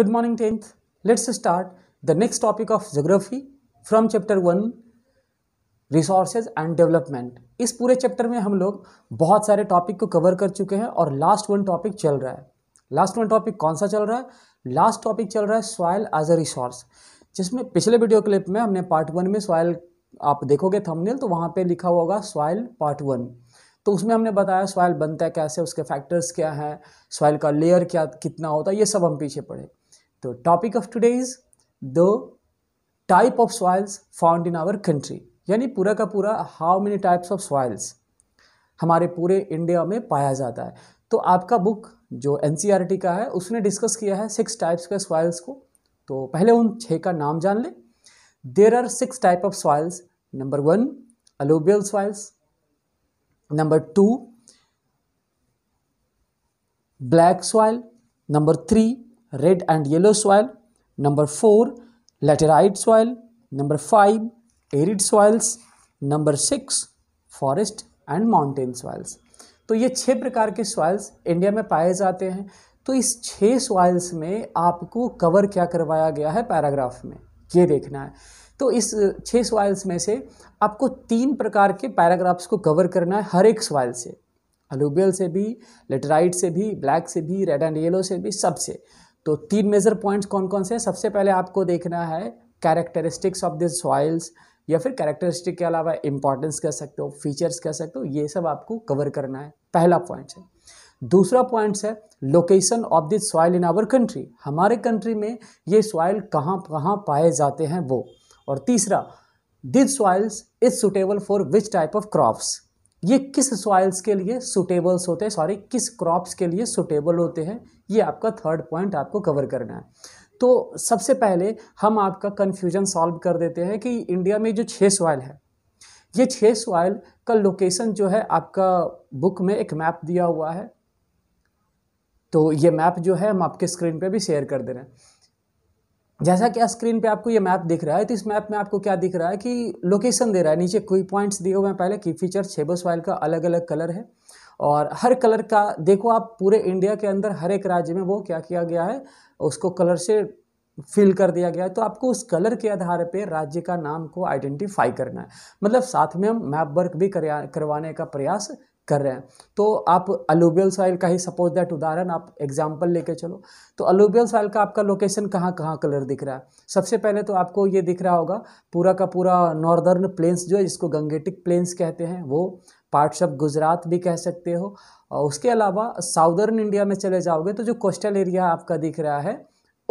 Good morning tenth let's start the next topic of geography from chapter one resources and development इस पूरे chapter में हम लोग बहुत सारे टॉपिक को कवर कर चुके हैं और लास्ट वन टॉपिक चल रहा है लास्ट वन टॉपिक कौन सा चल रहा है लास्ट टॉपिक चल रहा है सॉयल एज अ रिसोर्स जिसमें पिछले वीडियो क्लिप में हमने पार्ट वन में सॉयल आप देखोगे थंबनेल तो वहाँ पे लिखा हुआ होगा सॉयल पार्ट वन तो उसमें हमने बताया सॉयल बनता है कैसे उसके फैक्टर्स क्या हैं सॉयल का लेयर क्या कितना होता है ये सब हम पीछे पढ़े तो topic of today is the type of soils found in our country यानी पूरा का पूरा how many types of soils हमारे पूरे इंडिया में पाया जाता है तो आपका बुक जो एन e का है उसने डिस्कस किया है सिक्स टाइप्स के सॉइल्स को तो पहले उन छः का नाम जान लें there are six type of soils number one अलोबियल soils number two black soil number three red and yellow soil. Number 4, laterite soil. Number 5, arid soils. Number 6, forest and mountain soils तो ये छः प्रकार के सॉइल्स इंडिया में पाए जाते हैं तो इस छः सॉइल्स में आपको कवर क्या करवाया गया है पैराग्राफ में ये देखना है तो इस छः सॉइल्स में से आपको तीन प्रकार के पैराग्राफ्स को कवर करना है हर एक सॉइल से अलूबियल से भी लेटराइट से भी ब्लैक से भी रेड एंड येलो से भी सबसे तो तीन मेज़र पॉइंट्स कौन कौन से हैं सबसे पहले आपको देखना है कैरेक्टरिस्टिक्स ऑफ दिस सॉइल्स या फिर कैरेक्टरिस्टिक के अलावा इंपॉर्टेंस कह सकते हो फीचर्स कह सकते हो ये सब आपको कवर करना है पहला पॉइंट है दूसरा पॉइंट है location of this soil in our country हमारे कंट्री में ये सॉइल कहाँ कहाँ पाए जाते हैं वो और तीसरा this soils is suitable for which type of crops ये किस सॉइल्स के लिए सुटेबल्स होते हैं सॉरी किस क्रॉप्स के लिए सुटेबल होते हैं ये आपका थर्ड पॉइंट आपको कवर करना है तो सबसे पहले हम आपका कन्फ्यूजन सॉल्व कर देते हैं कि इंडिया में जो छः सॉइल है ये छः सॉइल का लोकेशन जो है आपका बुक में एक मैप दिया हुआ है तो ये मैप जो है हम आपके स्क्रीन पे भी शेयर कर दे रहे हैं जैसा कि स्क्रीन पे आपको ये मैप दिख रहा है तो इस मैप में आपको क्या दिख रहा है कि लोकेशन दे रहा है नीचे कोई पॉइंट्स दिए हुए हैं पहले की फीचर छेबस वाइल का अलग अलग कलर है और हर कलर का देखो आप पूरे इंडिया के अंदर हर एक राज्य में वो क्या किया गया है उसको कलर से फिल कर दिया गया है तो आपको उस कलर के आधार पर राज्य का नाम को आइडेंटिफाई करना है मतलब साथ में हम मैप वर्क भी करवाने का प्रयास कर रहे हैं तो आप अलूबियल सॉइल का ही सपोज दैट उदाहरण आप एग्जाम्पल लेके चलो तो अलूबियल सॉइल का आपका लोकेशन कहाँ कहाँ कलर दिख रहा है सबसे पहले तो आपको ये दिख रहा होगा पूरा का पूरा नॉर्दर्न प्लेन्स जो है जिसको गंगेटिक प्लेन्स कहते हैं वो पार्ट्स ऑफ गुजरात भी कह सकते हो और उसके अलावा साउदर्न इंडिया में चले जाओगे तो जो कोस्टल एरिया आपका दिख रहा है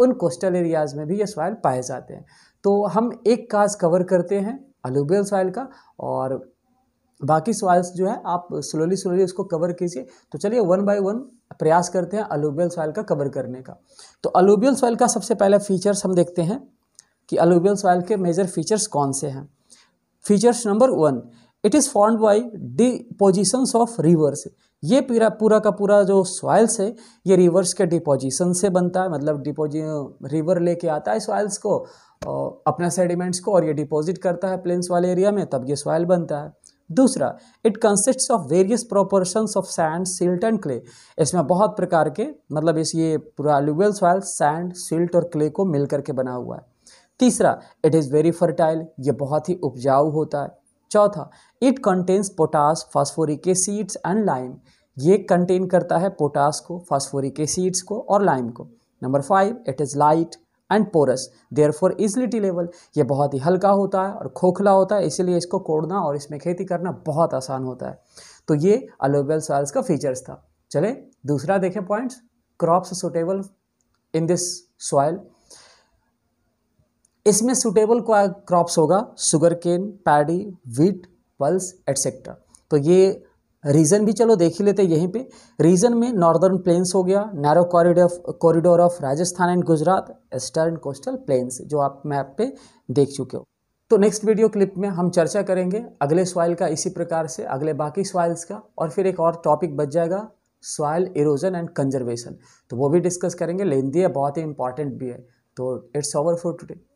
उन कोस्टल एरियाज़ में भी ये सॉइल पाए जाते हैं तो हम एक काज कवर करते हैं अलूबियल सॉइल का और बाकी सॉइल्स जो है आप स्लोली स्लोली उसको कवर कीजिए तो चलिए वन बाय वन प्रयास करते हैं अलूबियल सॉइल का कवर करने का तो अलूबियल सॉइल का सबसे पहला फीचर्स हम देखते हैं कि अलूबियल सॉइल के मेजर फीचर्स कौन से हैं features number one it is formed by depositions of rivers ये पूरा पूरा का पूरा जो सॉइल्स है ये रिवर्स के डिपोजिशन से बनता है मतलब डिपोजि रिवर लेके आता है सॉइल्स को अपना सेडिमेंट्स को और ये डिपॉजिट करता है प्लेन्स वाले एरिया में तब ये सॉइल बनता है दूसरा it consists of various proportion of sand silt and clay इसमें बहुत प्रकार के मतलब इस ये पूरा एल्यूवल सॉयल सैंड सिल्ट और क्ले को मिल करके बना हुआ है तीसरा इट इज़ वेरी फर्टाइल ये बहुत ही उपजाऊ होता है चौथा it contains potash phosphoric acids and lime ये कंटेन करता है पोटास को फॉस्फोरिक एसिड्स को और लाइम को number five it is light and porous therefore इजलिटी लेवल ये बहुत ही हल्का होता है और खोखला होता है इसीलिए इसको कोड़ना और इसमें खेती करना बहुत आसान होता है तो ये अलोबल सॉइल्स का फीचर्स था चले दूसरा देखें points crops suitable in this soil इसमें सुटेबल क्रॉप्स होगा sugarcane paddy wheat pulse etcetera तो ये रीजन भी चलो देख ही लेते यहीं पे रीजन में नॉर्दर्न प्लेन्स हो गया narrow corridor of corridor of Rajasthan and Gujarat eastern coastal plains जो आप मैप पे देख चुके हो तो नेक्स्ट वीडियो क्लिप में हम चर्चा करेंगे अगले सॉइल का इसी प्रकार से अगले बाकी सॉइल्स का और फिर एक और टॉपिक बच जाएगा सॉइल इरोजन एंड कंजर्वेशन तो वो भी डिस्कस करेंगे लेंदी है बहुत ही इंपॉर्टेंट भी है तो इट्स ओवर फॉर टूडे